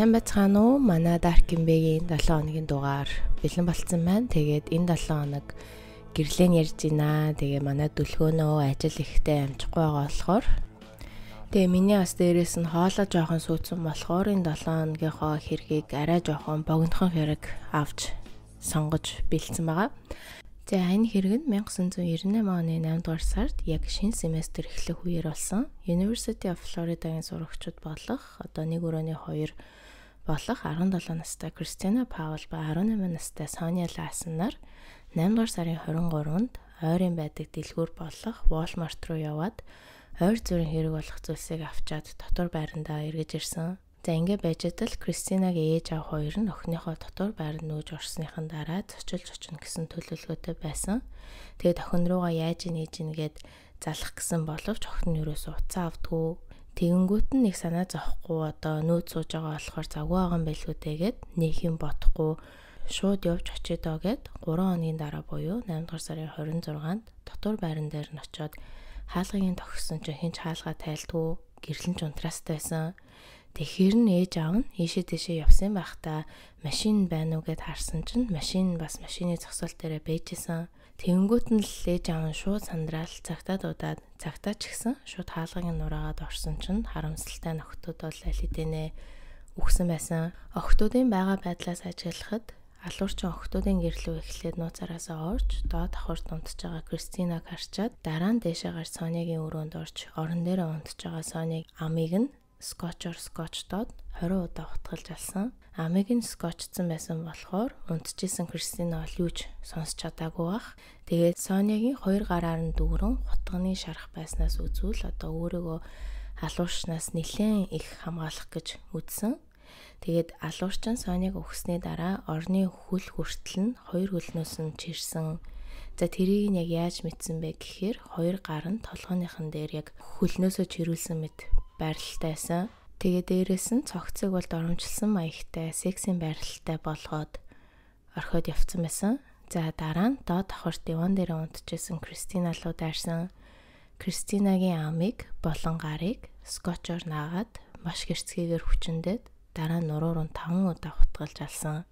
сайн байцгаана уу? Манай Dark Kimbe-гийн 7 хоногийн дугаар бэлэн болцсон байна. Тэгээд энэ 7 хоног гэрлэн ярьж байна. Тэгээ манай дүлгөөнөө ажил ихтэй амжихгүй байгаа болохоор Тэгээ миний бас дээрээс нь хоолоо жоохон сүүцэн болохоор энэ 7 хоногийнхоо хэргийг арай жоохон богинохон хэрэг авч сонгож бэлдсэн байгаа. За энэ хэрэг нь 1998 оны 8 дугаар сард яг шинэ семестр эхлэх үеэр болсон. University of Florida-гийн сурагчид болох одоо нэг өрөөний хоёр болох 17 настай Кристина Паул ба 18 настай Соня Лаасан нар 8 дугаар сарын 23-нд ойрын байдаг дэлгүүр болох Walmart руу яваад ойр зүрийн хэрэг болох зүйлсийг авчаад дотор байрандаа эргэж ирсэн. За ингэ байж тал Кристинаг ээж аав хоёр нь охиныхоо дотор байранд нүүж орсныхан дараа зочилж очно гэсэн төлөвлөгөөтэй байсан. Тэгээд охин руугаа яаж ийж гингээд залах гэсэн боловч охин нь юусоо уцаа автгүй Тэгэнгүүт нь нэг санаа зовхгүй одоо нөөд сууж байгаа болохоор завгүй байгаа юм байлгүй дээгээд нэг юм бодохгүй шууд явж очиж доо гэд 3 хоногийн дараа буюу 8 дугаар сарын 26-нд дотор байран дээр нь очиод хаалгын тогссон чинь хинч хаалгаа тайлтгүй гэрлэн ч унтрастай байсан. Тэгэхээр нь ээж аав нь ийшээ тийшээ явсан байхдаа машин байна уу гэд харсан чинь машин бас машины зогсоол дээрээ байжсэн. Тэнгүүт нь л лээж аав шууд сандраал цагтаа дуудаад цагтаа ч гэсэн шууд хаалгын нураагаад орсон чинь харамсалтай нөхдүүд бол аль хэдийнэ үхсэн байсан. Охтуудын байгаа байдлаас ажиглахад алуурчин охтуудын гэрлүү эхлээд нууцараасаа орж доод давхарт унтж байгаа Кристинаг харчаад дараа нь дээшээ гарч Сонигийн өрөөнд орж орон дээрээ унтж байгаа Соник амийг нь скотчор скотчдод 20 удаа хутгалж алсан амыг нь скотчсон байсан болохоор унтчихсэн Кристина ол юуч сонсч чадаагүй бах. Тэгээд Сонягийн хоёр гараар нь дүүрэн хутганы шарах байснаас үзвэл одоо өөрийгөө алуурчнаас нэлээд их хамгаалах гэж үзсэн. Тэгээд алуурчин Соняг өгснээ дараа орны хөл хүртэл нь хоёр хөлнөөс нь чирсэн. За тэрийг нь яг яаж мэдсэн бэ гэхээр хоёр гар нь толгойнх нь дээр яг хөлнөөсөө чирүүлсэн мэт байралтайсан. Тэгээ дээрэс нь цогцыг бол доромжилсан маягтай, сексийн байралтай болгоод орхиод явцсан байсан. За дараа нь доод давхар диван дээр унтжсэн Кристина руу дайрсан. Кристинагийн амыг болон гарыг скотчоор наагаад маш гэрцгийгээр хүчндэд дараа нь нуруур нь 5 удаа хутгалж алсан.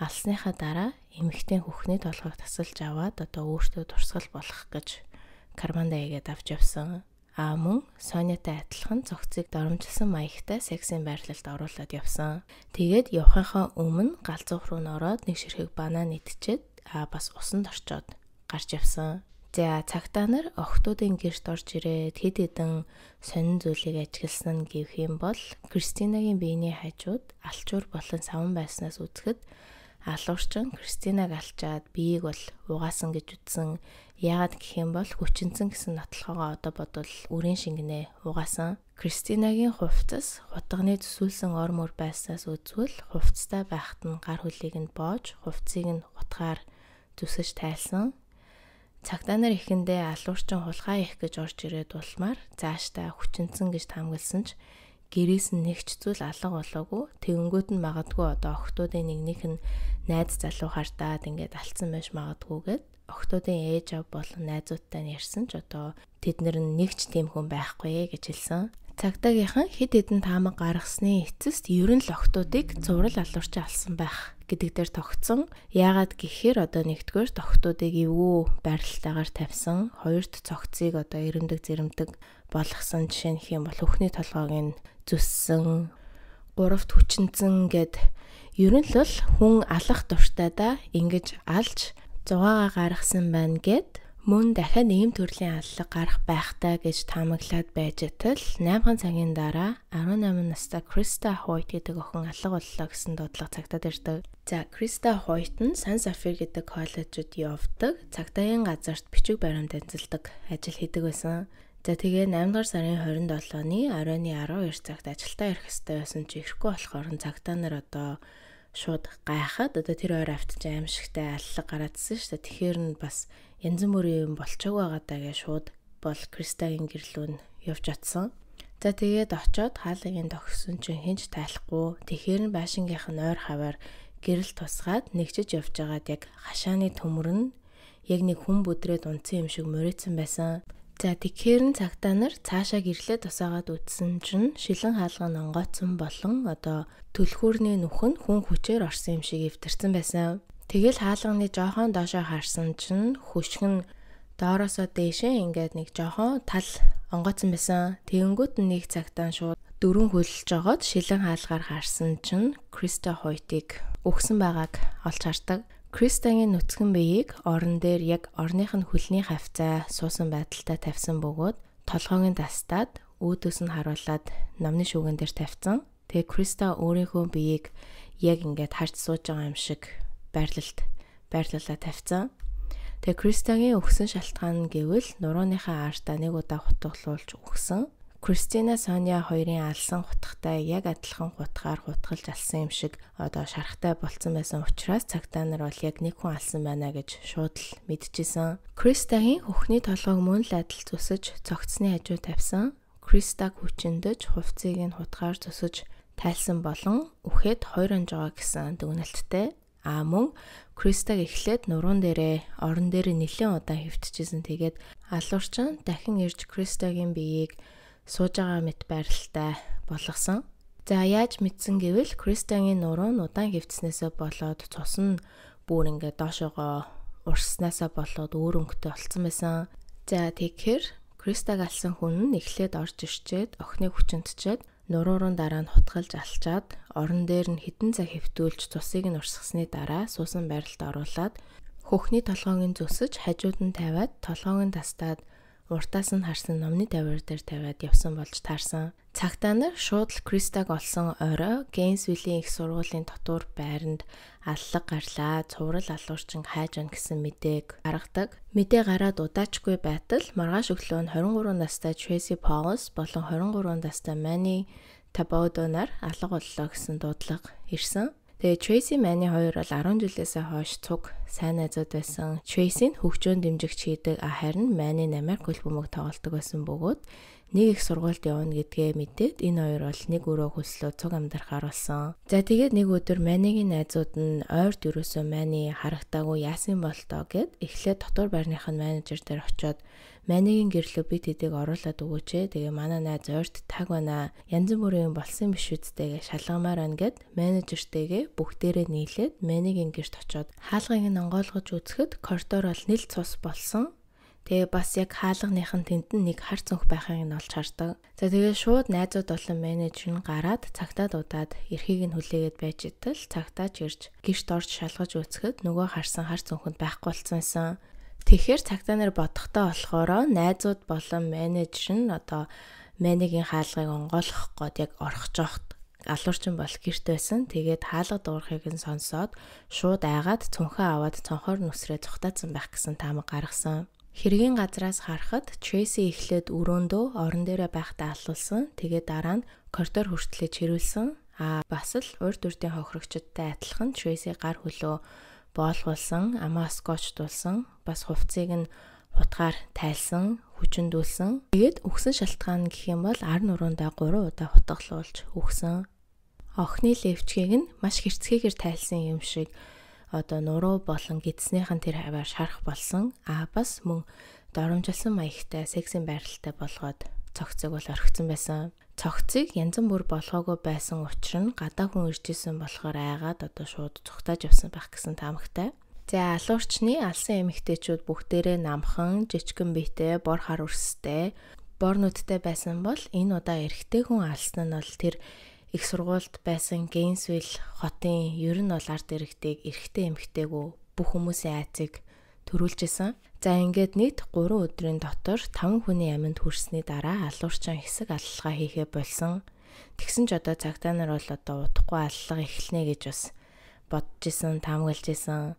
Алсныхаа дараа эмэгтэй хөхний толгойг тасалж аваад одоо өөртөө турсгал болох гэж карманда игээд авч явсан. Аа мөн Сонятай адилхан цогцыг доромжилсан маягтай сексийн байрлалд оруулаад явсан. Тэгээд явхынхаа өмнө галзуух руу нороод нэг ширхэг банаа нэтчээд аа бас усанд орчоод гарч явсан. За цагтаа нар охтуудын гэрт орж ирээд хэд хэдэн сонин зүйлийг ажигласан гэх юм бол Кристинагийн биений хажууд алчуур болон саван байснаас үзэхэд алуурчин Кристинаг алчаад биеийг бол угаасан гэж үтсэн. Яагаад гэх юм бол хүчинцэн гэсэн нотлохоогоо одоо бодвол үрийн шингэнэ угаасан. Кристинагийн хувцас хутганы төсүүлсэн ормөр байснаас үзвэл хувцастай байхад нь гар хөлийг нь боож, хувцсыг нь утгаар зүсэж тайлсан. Цагдаа нар ихэндээ алуурчин хулгай их гэж орж ирээд улмаар зааштай хүчинцэн гэж таамагласан ч гэрээс нь нэгч зүйл алга болоогүй. Тэгэнгүүт нь магадгүй одоо охтуудын нэгнийх нь найз залуухартаад ингээд алдсан байж магадгүйгээд охтуудын ээж ав болон найзуудтай нь ярьсан ч одоо тэд нар нэгч тийм хүн байхгүй гэж хэлсэн. Цагдаагийнхан хэд хэдэн таамаг гаргасны эцэст ер нь л охтуудыг зурал алуурч алсан байх гэдэг дээр тогтсон. Яагаад гэхээр одоо нэгдүгээр тогтуудыг эвгүй байралтайгаар тавьсан, хоёрт цогцыг одоо эрэмдэг зэрэмдэг болгосон жишээ нөх юм бол хөхний толгойг нь зүссэн, гуравт хүчнцэн гэд Ер нь л хүн алах дуртайдаа ингэж алж зугаагаа гаргасан байна гэд мөн дахиад ийм төрлийн аллаг гарах байхтай гэж таамаглаад байж атал 8 цагийн дараа 18 настай Криста Хойт гэдэг охин алга боллоо гэсэн дуудлага цагтад ирдэг. За Криста Хойт нь Сан Сафир гэдэг коллежид явдаг, цагдаагийн газарт бичиг баримт танилцдаг ажил хийдэг байсан. За тэгээ 8 дугаар сарын 27-ны 10-12 цагт ажилдаа ирэх ёстой байсан чи ирэхгүй болохоор цагтаа нар одоо шууд гайхаад одоо тэр ойр автж аимшигтай аллаг гараадсэн шүү дээ. Тэгэхээр нь бас янз бүрийн юм болчоог байгаа даа гэж шууд бол Кристагийн гэрлүүн явж атсан. За тэгээд очоод хаалгын тогсон чинь хинж тайлахгүй. Тэгэхээр нь баашингийнх нь ойр хаваар гэрэл тусгаад нэгжиж явж байгаад яг хашааны төмөр нь яг нэг хүн бүдрээд унтсан юм шиг мөрөөдсөн байсан. За тэгэхээр н цагтаа нар цаашаа гэрлээ тусаагаад үтсэн чинь шилэн хаалга нь онгооцсон болон одоо түлхүүрний нүх нь хүн хүчээр орсон юм шиг эвдэрсэн байсан. Тэгэл хаалганы жоохон доошоо харсан чинь хөшгөн доороосоо дээшээ ингээд нэг жоохон тал онгооцсон байсан. Тэгэнгүүт нэг цагтаа шууд дөрөн хөлж жогоод шилэн хаалгаар харсан чинь Криста хойтыг өгсөн байгааг олж хартаг. Кристагийн нүцгэн биеийг орон дээр яг орных нь хөлний хавцаа суусан байдалтай тавьсан бөгөөд толгойн дастаад өөдөөс нь харуулад номны шүүгэн дээр тавьсан. Тэгээ Криста өөрийнхөө биеийг яг ингээд харж сууж байгаа юм шиг байрлалд байрлалаа тавьсан. Тэгээ Кристагийн өгсөн шалтгаан гэвэл нурууныхаа аартаа нэг удаа хутгалуулж өгсөн. Кристина Соня хоёрын алсан хутгатай яг адилхан хутгаар хутгалж алсан юм шиг одоо шарахтай болцсон байсан учраас цагдаа нар бол яг нэг хүн алсан байна гэж шууд л мэдчихсэн. Кристагийн хөхний толгойг мөн л адил зүсэж цогцсны хажуу тавьсан. Кристаг хүчиндөж хувцыг нь хутгаар зүсэж тайлсан болон үхээд хоёр онжоо гэсэн дүгнэлттэй Аа мөн Кристаг эхлээд нуруунд дээрээ орон дээр нэлээд удаан хөвтчихсэн. Тэгээд алуурчин дахин ирж Кристагийн биеийг сууж байгаа мэт байралтай болгосон. За яаж мэдсэн гэвэл Кристиангийн нуруу нь удаан хөвцснээсээ болоод цус нь бүр ингээ доошоогоо урснаасаа болоод өөр өнгөтэй болсон байсан. За тэгэхээр Кристаг алсан хүн нь эхлээд орж ирчээд охиныг хүчинтчээд нуруу руу дараа нь хутгалж алчаад орон дээр нь хідэн цаг хөвтүүлж цусыг нь урсгасны дараа суусан байралд оруулаад хөхний толгойн зүсэж хажууд нь тавиад толгойн тастаад уртаас нь харсан номны тавиар дээр тавиад явсан болж таарсан. Цагтаа нар шууд л Кристаг олсон орой Гейнсвиллийн их сургуулийн дотуур байранд аллаг гарлаа, цуврал алуурчин хайж өгнө гэсэн мэдээг гаргадаг. Мэдээ гараад удаачгүй байтал маргааш өглөө нь 23 настай Tracy Powers болон 23 настай Manny Tabaudo нар алга боллоо гэсэн дуудлага ирсэн. Тэгээ Tracy Manning хоёр бол 10 жилээсээ хойш цуг сайн найзууд байсан. Tracy нь хөгжөөнд дэмжигч хийдэг а харин Manning намаар клубмөг тоглолдог байсан бөгөөд нэг их сургуульд явна гэдгээ мэдээд энэ хоёр бол нэг өрөө хөслөө цуг амдархаар болсон. За тэгээд нэг өдөр Маннигийн найзууд нь ойрт юусоо Manning харагтаагүй яасан болтоо гэд эхлээд дотор байрных нь менежер дээр очиод Маныгийн гэрлөө би тэдэг оруулаад өгөөч ээ. Тэгээ манай найз ойрт таг байна. Янз бүрийн болсон биш үсттэйгээ шалгамаар байна гэд менежертэйгээ бүгдээрээ нийлээд маныгийн гэрт очоод хаалгыг нь онгойлгож үзэхэд коридор бол нэл цус болсон. Тэгээ бас яг хаалганыхын тэнд нэг хар цонх байхыг нь олж хардаг. За тэгээ шууд найзууд болон менежер нь гараад цагтаа дуудаад эрхийг нь хүлээгээд байж идэл цагтаа ч ирж гэрт орж шалгаж үзэхэд нөгөө харсан хар цонхонд байхгүй болсон байсан. Тэгэхээр цагтаа нэр бодохдоо болохоор найзууд болон менежер нь одоо менегийн хаалгыг онгойлгох гээд яг орхож явахт алуурчин бол гэрт байсан. Тэгээд хаалга дуурхыг нь сонсоод шууд айгаад цонхоо аваад цонхоор нүсрээ цухтаацсан байх гэсэн таамаг гаргасан. Хэргийн газраас харахад Трейси эхлээд өрөөндөө орон дээрээ байхдаа алуулсан. Тэгээд дараа нь коридор хүртлэе чирүүлсэн. Аа бас л урд үрдийн хохирогчдтай адилхан Трейси гар хөлөө боолгуулсан, амаа скотч дуулсан, бас хувцсыг нь хутгаар тайлсан, хүчндүүлсэн. Тэгээд өгсөн шалтгаан гэх юм бол 10 нуруундаа 3 удаа хутгалуулж өгсөн. Охны левчгийг нь маш хэрцгийгээр тайлсан юм шиг одоо нуруу болон гидснийхэн тэр хаваа шарах болсон. Аа бас мөн доромжилсан маягтай, секси байралтай болгоод цогцыг бол орхисон байсан. Цогцыг янз бүр болгоогүй байсан учраас нь гадаа хүн ирж исэн болохоор айгаад одоо шууд цогтааж явсан байх гэсэн таамагтай. За алуурчны алсан эмэгтэйчүүд бүгдээрээ намхан, жижигэн биетэй, бор хар үрстэй, бор нүдтэй байсан бол энэ удаа эрэгтэй хүн алсан нь бол тэр их сургуульд байсан Гейнсвилл хотын ер нь бол ард иргэдэг эрэгтэй эмэгтэйгүү бүх хүмүүсийн айцыг төрүүлжсэн. За ингээд нийт 3 өдрийн дотор 5 хүний аминд хүрсний дараа алуурчин хэсэг аллагаа хийхээ болсон. Тэгсэн ч одоо цагтаа нар бол одоо удахгүй аллага эхлэнэ гэж бас бодж исэн, таамаглаж исэн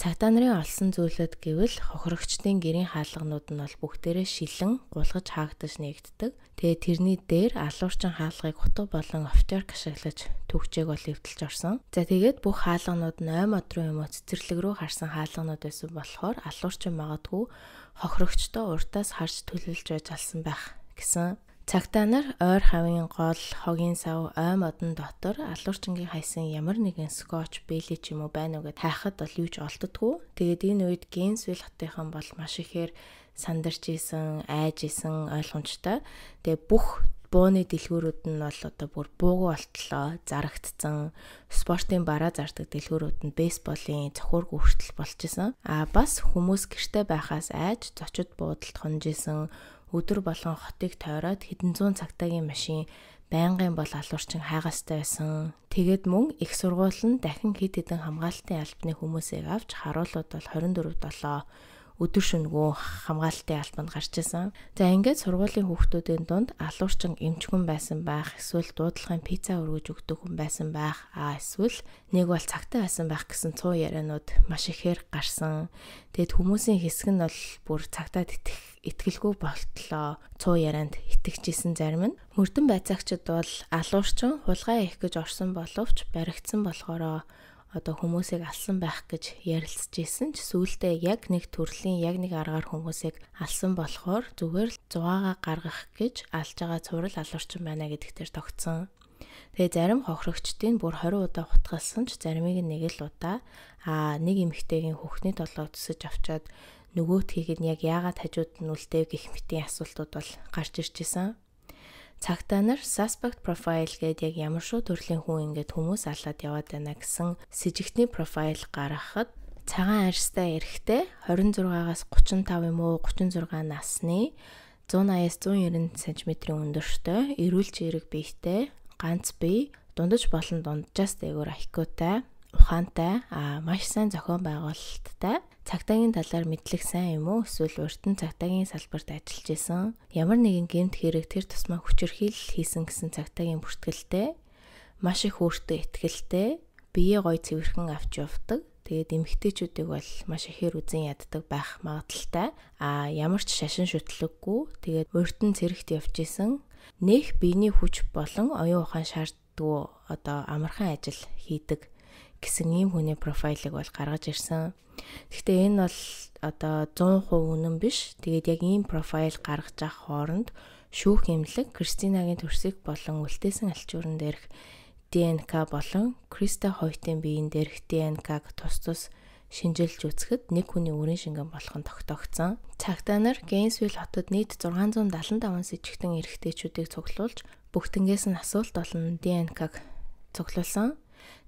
цагтаа нарын олсон зүйлүүд гэвэл хохирогчдын гэрийн хаалганууд нь бол бүгдээрээ шилэн, гулгаж хаагдаж нэгддэг. Тэгээ тэрний дээр алуурчин хаалгыг хуту болон офтёрк ашиглаж төгчээг бол эвдэлж орсон. За тэгээд бүх хаалганууд нь оймод руу юм уу цэцэрлэг рүү харсан хаалганууд байсан болохоор алуурчин магадгүй хохирогчдоо уртаас харж төлөвлөж байж алсан байх гэсэн Цагтаа нар ойр хавийн гол, хогийн сав, ойм одон дотор алуурчингийн хайсан ямар нэгэн скотч, бэлли ч юм уу байна уу гэд хайхад бол юу ч олддгүй. Тэгээд энэ үед Генсвил хотынхан бол маш ихээр сандарч исэн, айж исэн ойлгомжтой. Тэгээд бүх бууны дэлгүүрүүд нь бол одоо бүр буугүй болтлоо, зарагдсан. Спортын бараа зардаг дэлгүүрүүд нь бейсболын цохиургүй хүртэл болж исэн. Аа бас хүмүүс гэртэй байхаас айж зочид буудалд хонж исэн өдөр болгон хотыг тойроод хэдэн зуун цагтаагийн машин байнгын бол алуурчин хайгаастай байсан. Тэгэд мөн их сургууль нь дахин хэд хэдэн хамгаалтын албаны хүмүүсийг авч харуулууд бол 24-7 өдөр шөнөгөө хамгаалтын албанд гарч исэн. За ингээд сургуулийн хүүхдүүдийн дунд алуурчин эмчгүн байсан байх, эсвэл дуудлагын пицца өргөж өгдөг хүн байсан байх, аа эсвэл нэг бол цагтаа байсан байх гэсэн цуу ярианууд маш ихээр гарсан. Тэгэд хүмүүсийн хэсэг нь бол бүр цагтаа тэтгэх итгэлгүй болтлоо. Цуу ярианд итгэжсэн зарим нь мөрдөн байцаагчид бол алуурчин хулгай их гэж орсон боловч баригдсан болохоор одоо хүмүүсийг алсан байх гэж ярилцж исэн ч сүүлдээ яг нэг төрлийн яг нэг аргаар хүмүүсийг алсан болохоор зүгээр л зугаагаа гаргах гэж алж байгаа цуврал алуурчин байна гэдэгтэр тогтсон. Тэгээ зарим хохирогчдын бүр 20 удаа хутгалсан ч заримыг нь нэг л удаа аа нэг эмэгтэйгийн хөхний толгой төсөж авчаад нөгөөтхийг нь яг яагаад хажууд нь үлдэв гэх мэтийн асуултууд бол гарч ирж исэн. Цагтаа нар suspect profile гэдэг яг ямар шоу төрлийн хүн ингээд хүмүүс алаад яваад байна гэсэн сэжигтний профайл гаргахад цагаан арьстай эрэхтэй 26-аас 35 юм уу 36 насны 180-аас 190 см-ийн өндөртэй, эрүүлж эрэг биетэй, ганц бие, дундаж болон дунджаас дээгүүр IQ-тай, ухаантай, аа маш сайн зохион байгуулалттай Цагтаагийн талаар мэдлэг сайн юм уу? Эсвэл урт нь цагтаагийн салбарт ажиллаж исэн? Ямар нэгэн гэмт хэрэг тэр тусмаа хүчирхийлэл хийсэн гэсэн цагтаагийн бүртгэлтэй маш их өөртөө ихтгэлтэй, биеэ гой цэвэрхэн авч явдаг. Тэгээд эмгтээчүүдийг бол маш ихээр үзен яддаг байх магадaltaй. Аа ямар ч шашин шүтлэггүй. Тэгээд урт нь зэрэгт явж исэн. Нэх биений хүч болон оюун ухаан шаарддаг одоо амархан ажил хийдэг гэсэн ийм хүний профайлыг бол гаргаж ирсэн. Гэхдээ энэ бол одоо 100% үнэн биш. Тэгээд яг ийм профайл гаргаж авах хооронд шүүх эмнэлэг Кристинагийн төрсийг болон үлдээсэн алчуурн дээрх ДНК болон Криста хоёртын биеийн дээрх ДНК-г тус тус шинжилж үзэхэд нэг хүний өрийн шингэн болох нь тогтоогдсон. Цагтаа нар Гейнсвилл хотод нийт 675 сэжигтэн эрэгтэйчүүдийг цуглуулж бүгднгээс нь асуулт олон ДНК-г цуглуулсан.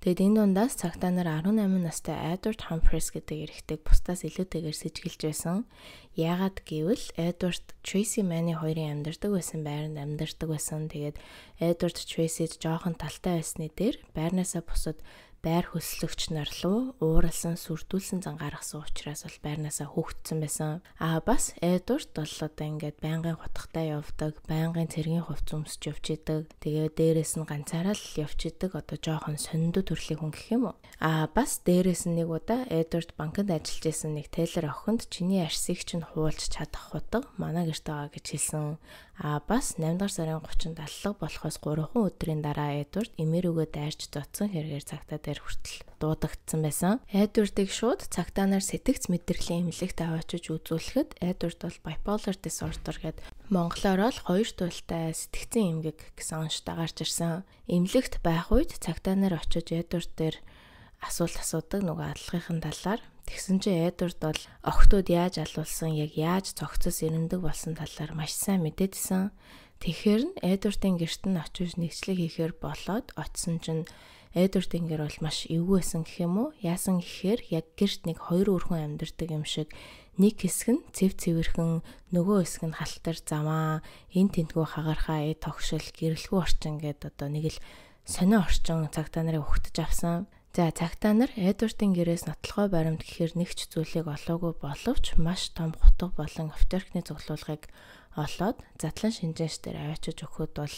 Тэгэд энэ дундаас цагтаа нар 18 настай Эдвард Хамфрис гэдэг эрэгтэйг бусдаас илүүтэйгээр сэжгэлж байсан. Яагаад гэвэл Эдвард Трейси Мани хоёрын амьдардаг байсан байранд амьдардаг байсан. Тэгээд Эдвард Трейсид жоохон талтай байсны дээр байрнаасаа бусад байр хөслөгч нар руу ууралсан сүрдүүлсэн зан гаргасан учраас бол байрнаасаа хөөгдсөн байсан. А бас Эдвард бол одоо ингээд байнгын хутгатай явдаг, байнгын цэргийн хувц өмсөж явж идэг. Тэгээ дээрэс нь ганцаараа л явж идэг. Одоо жоохон сониндо төрлийн хүн гэх юм уу? А бас дээрэс нь нэг удаа Эдвард банкнд ажиллаж байсан нэг Тейлор охинд чиний арсыг чинь хуулж чадах хутга манай гэрт байгаа гэж хэлсэн. А бас 8 дугаар сарын 30-нд аллаг болохоос 3 өдрийн дараа Эдвард эмэрүүгөө дайрч зодсон хэрэгээр цагтаа дээр хүртэл дуудагдсан байсан. Эдвардыг шууд цагтаа нар сэтгц мэдрэлийн эмнэлэгт аваачиж үзүүлэхэд Эдвард бол bipolar disorder гэдэг монголоор л хоёр туйлтай сэтгцэн эмгэг гэсэн онцтой гарч ирсэн. Эмнэлэгт байх үед цагтаа нар очиж Эдвард дээр асуулт асуудаг нөгөө аллагынхын талаар Тэгсэн чинь Эдвард бол охтууд яаж алуулсан, яг яаж цогцос ирэмдэг болсон талаар маш сайн мэдээдсэн. Тэгэхээр нь Эдвардын гэрт нь очиж нэгчлэг хийхээр болоод очисон чинь Эдвардын гэр бол маш эвгүй байсан гэх юм уу? Яасан гэхээр яг гэрт нэг хоёр өрхөн амьдардаг юм шиг нэг хэсэг нь цэв цэвэрхэн, нөгөө хэсэг нь халтар замаа, эн тентгүү хагархаа, э тогшил, гэрэлгүй орчин гэдэг одоо нэг л сонио орчин цагтаа нарыг ухтаж авсан. За цагтаа нар Эдвардын гэрээс нотлохоо баримт гэхээр нэгч зүйлийг олоогүй боловч маш том хутга болон автаркны цуглуулгыг олоод задлан шинжээч дээр аваачиж өгөхөд бол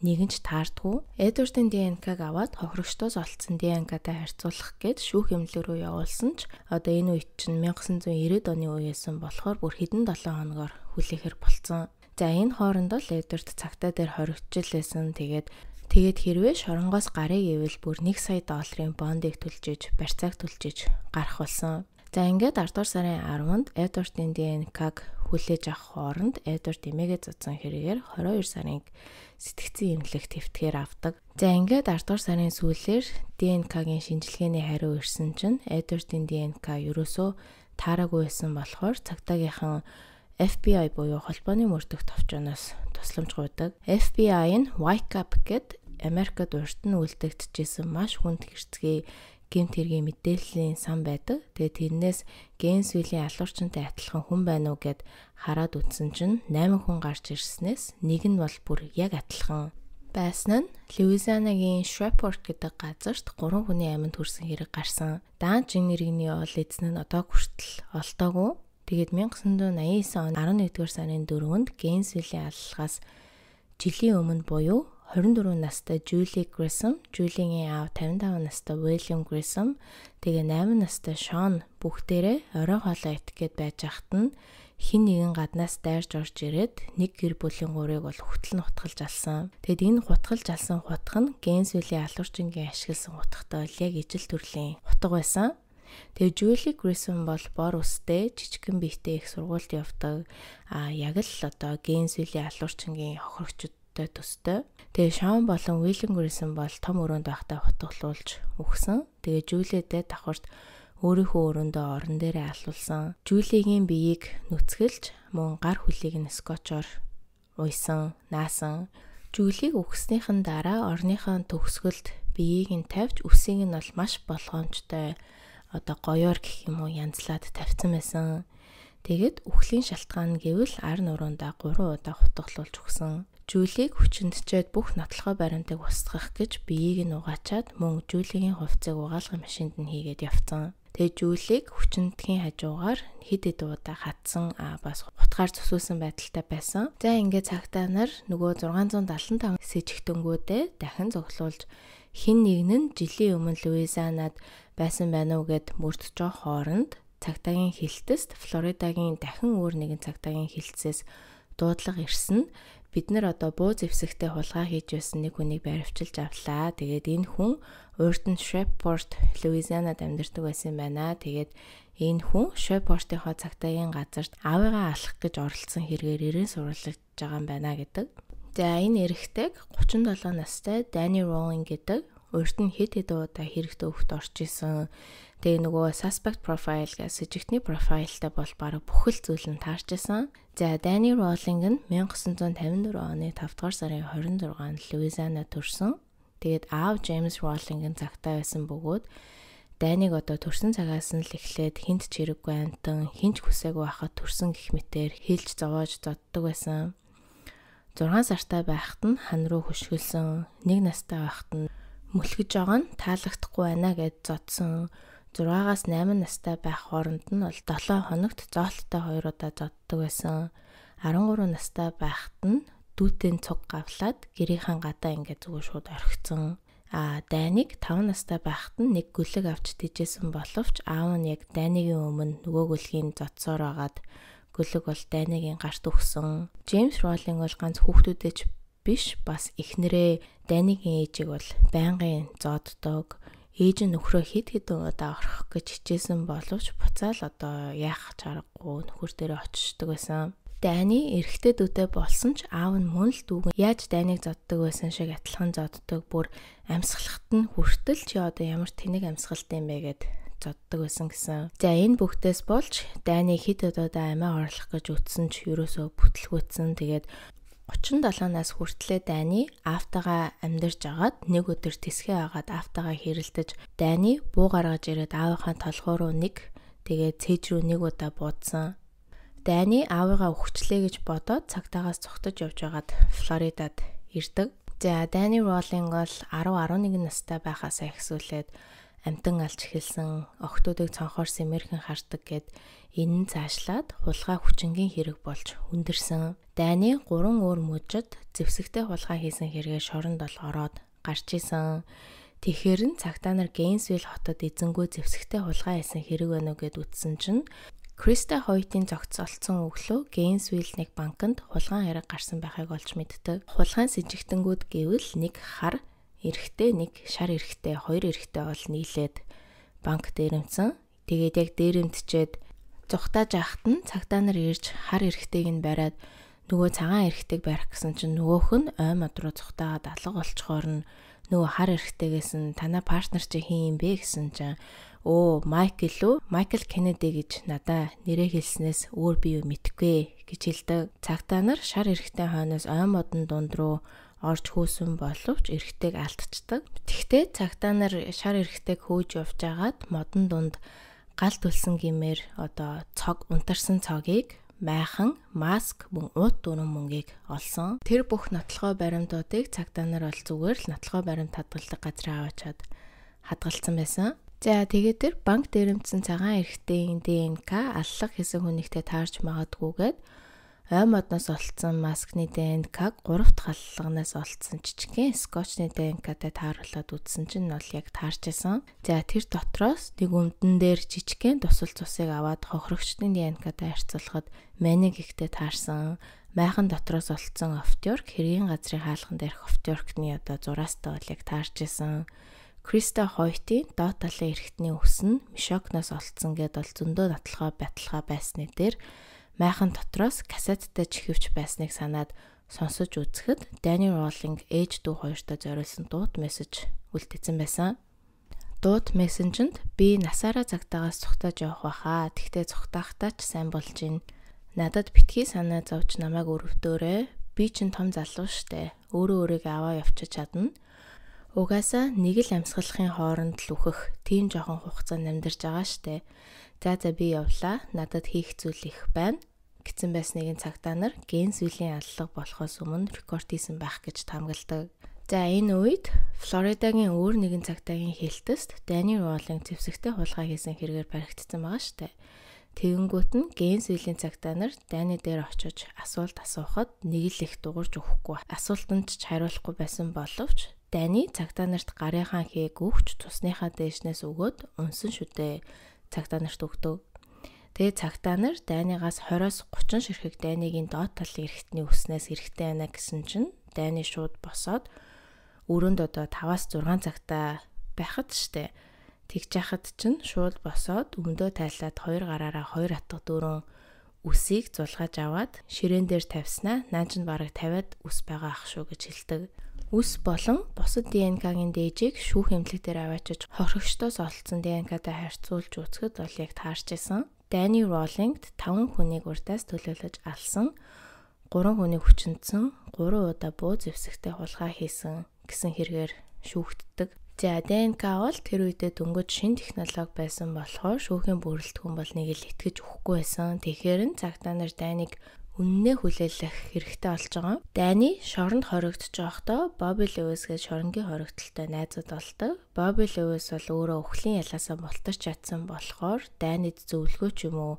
нэгэн ч таардгүй. Эдвардын ДНК-г аваад хохирогчдоос олцсон ДНК-тай харьцуулах гээд шүүх эмнэлэг рүү явуулсан ч одоо энэ үед чинь 1990-ад оны үеэсэн болохоор бүр хэдэн 7 хоногоор хүлээхэр болцсон. За энэ хооронд л Эдвард цагтаа дээр хоригдчихлээсэн. Тэгээд Тэгээд хэрвээ шоронгоос гарыг ивэл бүр 1 сая долларын бондыг төлжиж, барьцааг төлжиж гарах болсон. За ингээд 10 дугаар сарын 10-нд Эдвардын ДНК-г хүлээж авах хооронд Эдвард эмээгээ цуцсан хэрэгээр 22 сарын сэтгцэн имлэг твтгэр авдаг. За ингээд 10 дугаар сарын сүүлээр ДНК-гийн шинжилгээний хариу ирсэн чинь Эдвардын ДНК ерөөсөө таараагүй байсан болохоор цагтаагийнхан FBI буюу холбооны мөрдөх товчоноос тусламж гуйдаг. FBI нь Wake Up гэд Америкт урт нь үлдэгдэжсэн маш хүнд гэрцгий гемт хэргийн мэдээллийн сан байдаг. Тэгээ тэрнээс генс үлийн алуурчтай адилхан хүн байна уу гэд хараад үтсэн чинь 8 хүн гарч ирснээс нэг нь бол бүр яг адилхан байсан нь Луизианагийн Shreveport гэдэг газарт 3 хүний аминд хүрсэн хэрэг гарсан. Даанч энергиний ол эзэн нь одоо хүртэл олтоогүй. Тэгээд 1989 он 11-р сарын 4-нд Генсвилийн аллагаас жилийн өмнө буюу 24 настай Julie Grissom, Julie-ийн аав 55 настай William Grissom, тэгээ 8 настай Sean бүгдээрээ орой хоолой этгээд байж ахт нь хин нэгэн гаднаас дайрж орж ирээд нэг гэр бүлийн гурыг бол хөтөл нь утгалж алсан. Тэгэд энэ хутгалж алсан хутг нь Генсвилийн алуурчингийн ашигласан хутгатай бол яг ижил төрлийн хутга байсан. Тэгээ Жюли Грисон бол бор устэй жижигхэн биетэй их сургуульд явдаг. А яг л одоо Генсвилийн алуурчингийн хохирогчд өөртөө төстэй. Тэгээ Шон болон Уиллен Грэйсон бол том өрөөнд байхдаа хутгалуулж өгсөн. Тэгээ Жюлиэдээ давхарт өөрийнхөө өрөөндөө орон дээрээ алуулсан. Жюлигийн биеийг нүцгэлж мөн гар хөлийг нь скотчоор уйсан, наасан. Жюлиг өгснөхийн дараа орныхон төгсгөлд биеийг нь тавьж үсийг нь бол маш болгоомжтой одоо гоёор гэх юм уу янзлаад тавьсан байсан. Тэгэд үхлийн шалтгаан гэвэл ар нуруундаа 3 удаа хутгалуулж өгсөн. Жүлийг хүчинтжээд бүх нотлохоо баримтыг устгах гэж биеийг нь угаачаад мөн жүлийн хувцыг угаалгын машинд нь хийгээд явцсан. Тэгээ жүлийг хүчинтгийн хажуугаар хэд хэд удаа хатсан а бас утгаар зүсүүлсэн байдалтай байсан. За ингээд цагтаа нар нөгөө 675 с жигтэнгүүдээ дахин зөвлүүлж хин нэг нь жилийн өмнө Луизанад байсан байна уу гэд мөрдөж хооронд цагтаагийн хилтэст Флоридагийн дахин өөр нэгэн цагтаагийн хилцээс дуудлага ирсэн бид нар одоо буу зэвсэгтэй хулгай хийж байсан нэг хүнийг баривчилж авлаа. Тэгээд энэ хүн урд нь Shreveport, Louisiana-д амьдардаг байсан юм байна. Тэгээд энэ хүн Shreveport-ийнхоо цагтаагийн газарт аавыгаа алах гэж оролцсон хэрэгээр ирээн сурвалж байгаа юм байна гэдэг. За энэ эрэгтэйг 37 настай Danny Rowling гэдэг Өөрт нь хэд хэд удаа хэрэгтэй өвхт орж исэн. Тэгээ нөгөө suspect profile гэсэн сэжигтний профайлтай бол баг бүхэл зүйл нь таарч исэн. За Дани Роллинг нь 1954 оны 5 дугаар сарын 26-нд Луизана төрсэн. Тэгээд аав Джеймс Роллинг нь цагтаа байсан бөгөөд дайныг одоо төрсэн цагаас нь л эхлээд хинт ч хэрэггүй амтан хинч хүсээгүй байхад төрсэн гих мэтэр хэлж зовоож зоддог байсан. 6 сартай байхад нь хан руу хөшгөлсөн, 1 настай байхад нь мөлхөж байгаа нь таалагдахгүй байна гэж зодсон. 6-аас 8 настай байх хооронд нь бол 7 хоногт зоолттой 2 удаа зоддог байсан. 13 настай байхад нь дүүтэн цуг гавлаад гэрийнхэн гадаа ингээд зүгээр шууд орхицсон. А дайныг 5 настай байхад нь нэг гүлэг авч дижсэн боловч аав нь яг дайныгийн өмнө нөгөө гүлгийн зодсоор агаад гүлэг бол дайныгийн гарт өгсөн. Джеймс Роллинг бол ганц хүүхдүүдээ ч биш бас эхнэрээ Данигийн ээжийг бол байнгын зоддог ээж нь нөхрөө хэд хэдэн удаа орхих гэж хичээсэн боловч буцаал одоо яах чаргагүй нөхөр дээрээ очиждаг байсан. Дайны эрэгтэй дүүтэй болсон ч аав нь мөн л дүүг яаж дайныг зоддог байсан шиг атлахан зоддог бүр амьсгалахт нь хүртэл чи одоо ямар тэнэг амьсгалт юм бэ гэд зоддог байсан гэсэн. За энэ бүхтээс болж дайны хит удаа амиа орлох гэж үтсэн ч юусоо бүтлгүүцсэн тэгээд 37-наас хүртлээр дайны аавтайгаа амьдарч агаад нэг өдөр тэсхээ агаад аавтайгаа хэрэлдэж дайны буу гаргаж ирээд аавынхаа толгоо руу нэг тэгээд цээж рүү нэг удаа буудсан. Дайны аавыгаа өгчлээ гэж бодоод цагтаагаас цогтож явж байгаад Флоридад ирдэг. За Дайны Роллинг бол 10-11 настай байхаас эхсүүлээд амтан алж эхэлсэн, охтуудыг цонхоор сэмэрхэн хардаг гэд энэ нь цаашлаад хулгай хүчингийн хэрэг болж хүндэрсэн. Дайны гурван өөр мужид зэвсэгтэй хулгай хийсэн хэрэгээр шоронд ол ороод гарч исэн. Тэгэхэр нь цагтаа нар Гейнсвилл хотод эзэнгүү зэвсэгтэй хулгай хийсэн хэрэг байна уу гэд үтсэн чинь Криста хоётын зогцолцсон өглөө Гейнсвилл нэг банкнд хулгайн хэрэг гарсан байхыг олж мэддэг. Хулгайн сэжигтэнгүүд гэвэл нэг хар эрэхтэй нэг шар эрэхтэй хоёр эрэхтэй бол нийлээд банк дээрэмцэн тэгээд яг дээрэмтчээд зүхтааж ахт нь цагтаа нар ирж хар эрэхтэйг нь бариад нөгөө цагаан эрэхтэйг барих гэсэн чинь нөгөөх нь оймод руу зүхтаагаад алга болчхоор нь нөгөө хар эрэхтэйгээс нь танаа партнер чи хин юм бэ гэсэн чинь оо Майкл лөө Майкл Кеннеди гэж надаа нэрээ хэлснээс өөр би юу мэдгүй гэж хэлдэг. Цагтаа нар шар эрэхтэй хойноос оймодны дунд руу орж хөөсөн боловч эрэгтэйг алдчихдаг. Тэгтээ цагтаа нар шар эрэгтэйг хөөж явж агаад модон дунд гал түлсэн гимээр одоо цог унтарсан цогийг майхан, маск мөн уут дүрэн мөнгийг олсон. Тэр бүх нотлохоо баримтуудыг цагдаа нар ол зүгээр л нотлохоо баримт хадгалдаг газраа аваачаад хадгалсан байсан. За тэгээд тэр банк дээрэмдсэн цагаан эрэгтэй ДНК аллах хэсэг хүнийхтэй таарч магадгүйгээд ой модноос олцсон маскны ДНК-г 3 дахь халлагнаас олцсон жижигхэн скотчны ДНК-тай тааруулаад үзсэн чинь бол яг таарч байсан. За тэр дотроос нэг өмдөн дээр жижигхэн тусал цусыг аваад хохрогчдын ДНК-тай харьцуулахад маник ихтэй таарсан. Майхан дотроос олцсон офтёрк хэргийн газрын хаалхан дээрх офтёркны одоо зураастай бол яг таарч байсан. Криста Хойтын доод талын эрхтний ус нь Мишокноос олцсон гэдэл зөндөө татлага баталгаа байсны дээр майхан дотроос кассеттай чихвч байсныг санаад сонсож үзэхэд Дани Роллинг ээж дүү хоёртой зориулсан дуут мессеж үлдээсэн байсан. Дуут мессенжинд би насаараа цагтаагаас цухтааж явах байхаа. Тэгтээ цухтаахтаа ч сайн болж гин. Надад битгий санаа зовж намайг өрөвдөөрэ. Би чин том залуу штэ. Өөрөө өөрийгөө аваа явчих чадна. Угаасаа нэг л амьсгалахын хооронд л үхэх тийм жоохон хугацаанд амьдарч байгаа штэ. За за би явлаа. Надад хийх зүйл их байна гэсэн байсныг цагтаа нар генс үлийн аллах болохоос өмнө рекорд хийсэн байх гэж таамагладаг. За энэ үед Флоридагийн өөр нэгэн цагтаагийн хэлтэст Дани Роллинг зэвсэгтэй хулгай хийсэн хэрэгээр баригдсан байгаа штэ. Тэгэнгүүт нь генс үлийн цагтаа нар Дани дээр очиж асуулт асуухад нэг л их дуурж өгөхгүй асуултанд ч хариулахгүй байсан боловч Дани цагтаа нарт гарынхаа хээг өгч цусныхаа дээшнээс өгөөд унсан шүдээ цагтаа нарт өгдөг. Тэгээ цагтаа нар дайныгаас 20-30 ширхэг дайныгийн доод талын эрэгтний өснөөс эрэгтэй байна гэсэн чинь дайны шууд босоод өрөөнд одоо 5-6 цагтаа байхад штэ тэгж яхад чинь шууд босоод өмнөдөө тайлаад хоёр гараараа хоёр атга дөрөн үсийг зулгаж аваад ширээн дээр тавьснаа наач нь бараг 50-аад үс байгаа ах шүү гэж хэлдэг. Үс болон бусад ДНК-гийн дээжийг шүүх эмнэлэг дээр аваачиж хорхогчдоос олдсон ДНК-тай харьцуулж үзэхэд бол яг таарч исэн. Дани Роллингд 5 хүнийг урдаас төлөөлөж алсан, 3 хүнийг хүчинцэн, 3 удаа буу зэвсэгтэй хулгай хийсэн гэсэн хэрэгээр шүүхтдэг. За ДНК бол тэр үедээ дөнгөж шин технологи байсан болохоор шүүхийн бүрэлдэхүүн бол нэг л итгэж өгөхгүй байсан. Тэгэхээр нь цагдаа нар Даник үннээ хүлээлэх хэрэгтэй болж байгаа. Дайны шоронд хоригдож байхдаа Бобби Левис гэж шоронгийн хоригдолтой найзууд болдог. Бобби Левис бол өөрөө өхлийн ялаасаа бултарч чадсан болохоор дайнад зөвлөгөө ч юм уу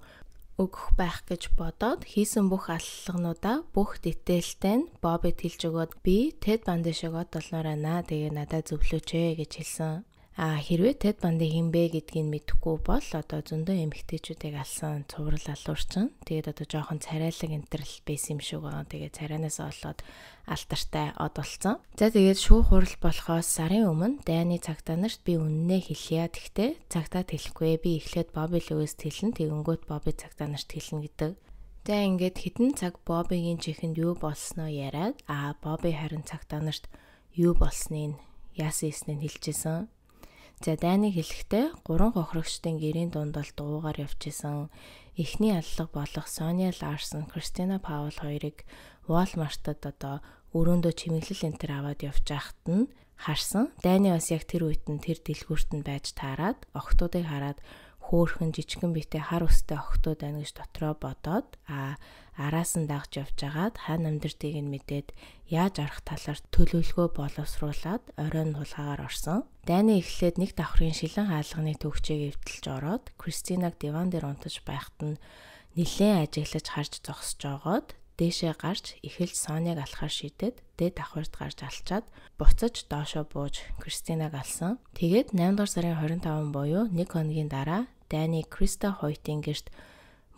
өгөх байх гэж бодоод хийсэн бүх аллагнуудаа бүх дэтэлтэй нь Боббид хэлж өгөөд би Тэд Банд шиг од болноор байна. Тэгээ надад зөвлөөч ээ гэж хэлсэн. А хэрвээ тэд банди хинбэ гэдгийг мэдэхгүй бол одоо зөндөө эмгтээчүүдийг алсан цуврал алуурчин. Тэгээд одоо жоохон царайлаг энтерл байсан юм шиг байгаа. Тэгээд царайнаас олоод алтартай од болсон. За тэгээд шүүх хурал болохоос сарын өмнө дайны цагтаа нарт би үннээ хэлье. Тэгтээ цагтаа тэлэхгүй. Би эхлээд Боби Лүвэс тэлэн тэгэнгүүт Боби цагтаа нарт тэлнэ гэдэг. За ингээд хідэн цаг Бобигийн чихэнд юу болсноо яриад а Боби харин цагтаа нарт юу болсныг яасан юм хэлчихсэн. За дайныг хэлэхдээ гурван хохирогчдын гэрийн дунд бол дуугаар явчихсан. Эхний аллаг болох Соня Ларсон, Кристина Паул хоёрыг Walmart-д одоо өрөөндөө чимэглэл энтер аваад явж байхад нь харсан. Дайны бас яг тэр үед нь тэр дэлгүүрт нь байж таарад охтуудыг хараад хөөхөн жижигэн битэй хар устай охтууд байна гэж дотроо бодоод а араас нь дагж явж агаад хань амьдртыг нь мэдээд яаж арах талаар төлөвлөгөө боловсруулад оройн хулгаагаар орсон. Дайны эхлээд нэг давхрын шилэн хаалганы төвчээг эвдэлж ороод Кристинаг диван дээр унтаж байхад нь нилээн ажиглаж харж зогсож байгаад дээшээ гарч эхэлж Соныг алхахаар шидэд дээд давхарт гарч алчаад буцаж доошоо бууж Кристинаг алсан. Тэгээд 8 дугаар сарын 25 буюу 1 хоногийн дараа Дайны Криста Хойтын гэрт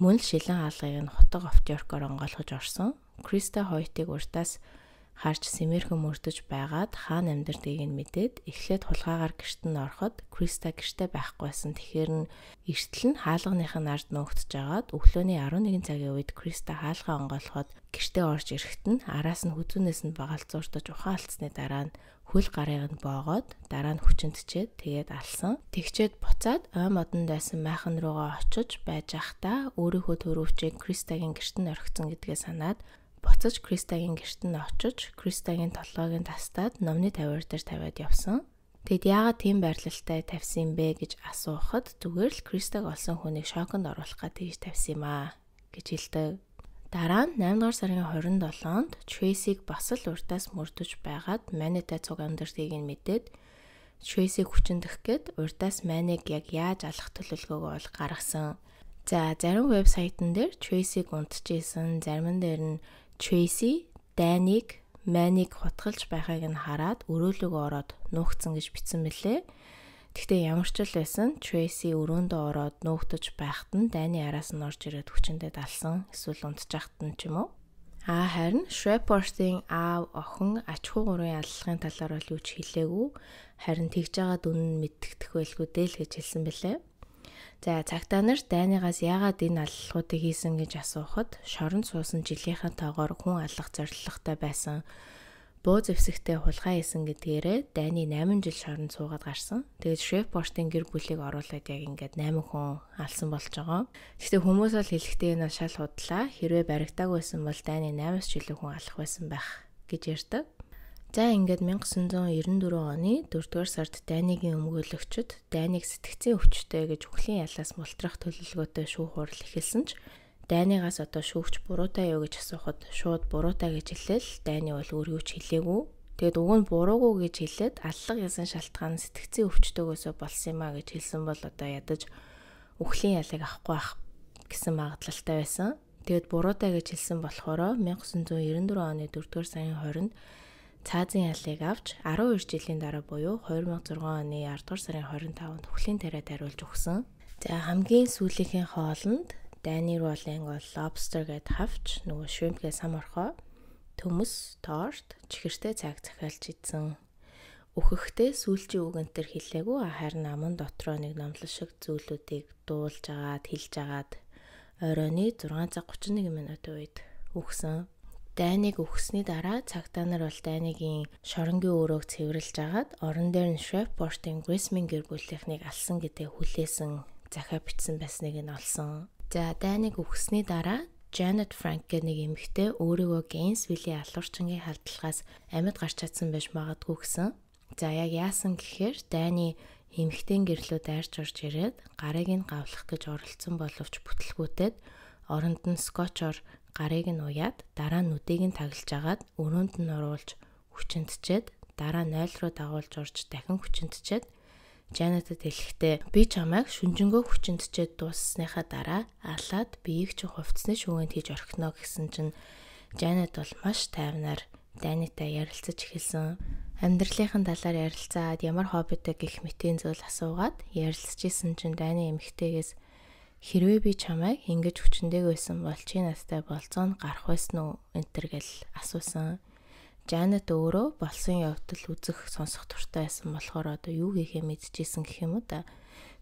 мөн л шилэн хаалгыг нь хутга офтёркоор онгойлгож орсон. Криста хоётыг уртаас харж сэмэрхэн мөрдөж байгаад хаан амьдрдгийг нь мэдээд эхлээд хулгайгаар гэрт нь ороход Криста гэртээ байхгүйсэн. Тэгэхээр нь эртэл нь хаалганыхын ард нуугдж агаад өглөөний 11 цагийн үед Криста хаалгаа онгойлоход гэртээ орж ирэхэд нь араас нь хүзүүнээс нь багалзууртаж ухаан алдсны дараа нь хөл гарыг нь боогоод дараа нь хүчинтчээд тэгээд алсан. Тэгчээд буцаад ой модон дайсан майхан руугаа очиж байж ахта өөрийнхөө төрөвчийг Кристагийн гэрт нь орхисон гэдгээ санаад буцаж Кристагийн гэрт нь очиж Кристагийн толгойг нь тастаад номны тавиар дээр тавиад явсан. Тэгэд яагаад тийм байрлалтай тавьсан бэ гэж асуухад зүгээр л Кристаг олсон хүнийг шоконд оруулах гэж тавьсан юм аа гэж хэлдэг. Дараа нь 8 дугаар сарын 27-нд Трейсиг бас л уртаас мөрдөж байгаад Манитай цуг амьдртгийг нь мэдээд Трейсиг хүчиндэх гээд уртаас Маник яг яаж алах төлөвлөгөөг ол гаргасан. За зарим вебсайтн дээр Трейсиг унтчихсэн, зарим нь дээр нь Tracy Danik Manik хутгалж байхайг нь хараад өрөөлөгөө ороод нуугцсан гэж бичсэн мэлээ. Гэхдээ ямар ч л байсан Tracy өрөөндөө ороод нуугтаж байхад нь дайны араас нь орж ирээд хүчиндээ далсан эсвэл унтчихт нь ч юм уу. Аа харин Shreveport-ийн аав охин аж ахуй гурвын аллагын талаар бол юу ч хэлээгүй. Харин тэгж байгаа дүн нь мэддэгдэх байлгүй дээ л гэж хэлсэн бэлээ. За цагтаа нар дайнаас яагаад энэ аллахуудыг хийсэн гэж асуухад шорон суусан жилийнхаа тоогоор хүн аллах зорилготой байсан буу зэвсэгтэй хулгай хийсэн гэдгээрээ дайны 8 жил шорон суугаад гарсан. Тэгээд Шефпортын гэр бүлийг оруулаад яг ингээд 8 хүн алсан болж байгаа. Гэхдээ хүмүүс бол хэлэхдээ энэ шал худлаа. Хэрвээ баригтаагүйсэн бол дайны 8-аас жилийн хүн алах байсан байх гэж ярьдаг. За ингээд 1994 оны 4-р сард дайныгийн өмгөөлөгчд дайныг сэтгцийн өвчтэй гэж үхлийн ялаас мултрах төлөвлөгөөтэй шүүх хурал эхэлсэн ч дайныгаас одоо шүүгч буруутай юу гэж асуухад шууд буруутай гэж хэлээл дайны бол өргөвч хэлээгүй. Тэгэд уг нь буруугүй гэж хэлээд аллага ясан шалтгаан сэтгцийн өвчтөөгөөсөө болсон юм а гэж хэлсэн бол одоо ядаж үхлийн ялыг авахгүй ах гэсэн магадлалтай байсан. Тэгэд буруутай гэж хэлсэн болохоор 1994 оны 4-р сарын 20-нд цаазын ялыг авч 12 жилийн дараа буюу 2006 оны 10 дугаар сарын 25-нд хүлийн тариа тариулж өгсөн. За хамгийн сүүлийнхээ хоолнд дайны роллинг бол lobster гэд хавч нөгөө shrimp-гээ сам орхоо төмөс, торт, чихэртэй цаг захиалж идсэн. Өөхөхтэй сүүлчийн үгэнтэр хэлээгүй харин аман дотроо нэг номлол шиг зүйлүүдийг дуулж агаад хэлж агаад оройны 6 цаг 31 минутын үед өгсөн. Дайныг өгсөний дараа цагтаа нар бол дайныгийн шоронгийн өрөөг цэвэрлж агаад орон дээр нь Shreveport-ийн Grismin гэр бүлийнхнийг алсан гэдэг хүлээсэн захаа бичсэн байсныг нь олсон. За дайныг өгсөний дараа Janet Frank гэх нэг эмэгтэй өөрийгөө Gainesville-ийн алуурчингийн халдлагаас амьд гарч чадсан байж магадгүй гэсэн. За яг яасан гэхээр дайны эмэгтэйн гэрлүү дайрч орж ирээд гарыг нь гавлах гэж оролцсон боловч бүтлгүүтэд оронд нь скотчор гарыг нь уяад дараа нь нүдийг нь таглаж агаад өрөөнд нь оруулж хүчинтчээд дараа 0 руу дагуулж урж дахин хүчинтчээд Жанетад хэлэхдээ би чамайг шүнжэнгөө хүчинтчээд дууссныхаа дараа алаад биеийг чи хувцсны шүүгэнд хийж орхино гэсэн чинь Жанет бол маш тайвнаар Данитай ярилцаж эхэлсэн. Амьдралынхан талаар ярилцаад ямар хоббитой гих мэтийн зүйл асуугаад ярилцж исэн чинь Дани эмэгтэйгээс хэрвээ би чамайг ингэж хүчндэг байсан бол чи настай болцоонд гарах байсан уу энтер гэл асуусан. Жанет өөрөө болсон явдал үзэх сонсох туртай байсан болохоор одоо юу хийхээ мэдчихсэн гэх юм уу та.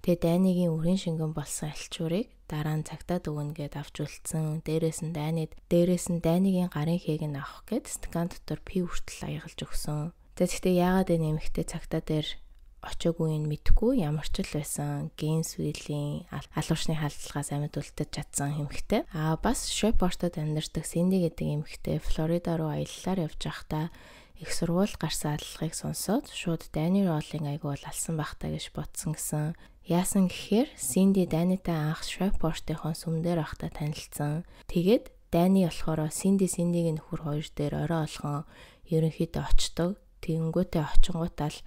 Тэгээ дайныгийн үрийн шингэн болсон альчуурыг дараа нь цагтаа дүгнэ гэд авч үлдсэн. Дээрээс нь дайнад дээрээс нь дайныгийн гарын хээг нь авах гэд стакан дотор пив хүртэл аягалж өгсөн. За тэгтээ яагаад энэ эмэгтэй цагтаа дээр очоогүй нь мэдхгүй ямар ч л байсан ген сүлийн алууршны халдлагаас амьд үлдэж чадсан эмэгтэй. Аа бас Шепортод амьдардаг Синди гэдэг эмэгтэй Флорида руу аяллаар явж байхдаа их сургууль гарсан аллагыг сонсоод шууд Дайны Роллинг айгуул алсан бахтаа гэж бодсон гэсэн. Яасан гэхээр Синди Дайнитай анх Шепортынхон сүмдэр ахта танилцсан. Тэгээд Дайны болохоор Синди Синдигийн нөхөр хоёр дээр орой олгон ерөнхийдөө очдог. Тэнгүүтээ очингуудаа л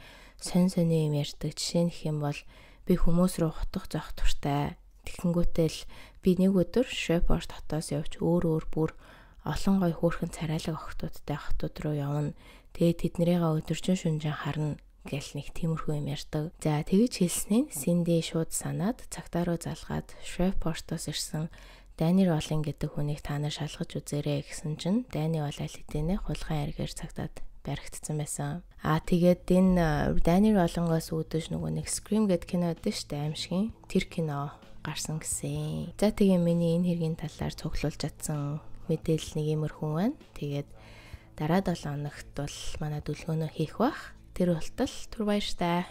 сонь сони юм ярьдаг. Жишээ нэх юм бол би хүмүүс рүү хутгах зах туртай. Тэгэнгүүтээ л би нэг өдөр Шепорт хотоос явж өөр өөр бүр олон гой хөөрхөн царайлаг охтуудтай хотууд руу явна. Тэгээ тэднэрийгээ өдөржин шүнжин харна гэл нэг тиймэрхүү юм ярьдаг. За тэгж хэлснээр Синди шууд санаад цагтаа руу залгаад Швепортоос ирсэн Данир Олон гэдэг хүнийг та нар шалгаж үзээрэй гэсэн чинь Дани бол аль хэдийнэ хулгай аргаар цагтаад баригдсан байсан. Аа тэгээд энэ Данир болонгоос үүдэж нөгөө нэг Scream гэдэг кино өгдөн штэ аимшигын тэр кино гарсан гэсэн. За тэгээ миний энэ хэргийн талаар цуглуулж чадсан мэдээлэл нэг юмрхүн байна. Тэгээд дараа 7 хоногт бол манай дүлгөөнөө хийх бах. Тэр болтол түр баяртай.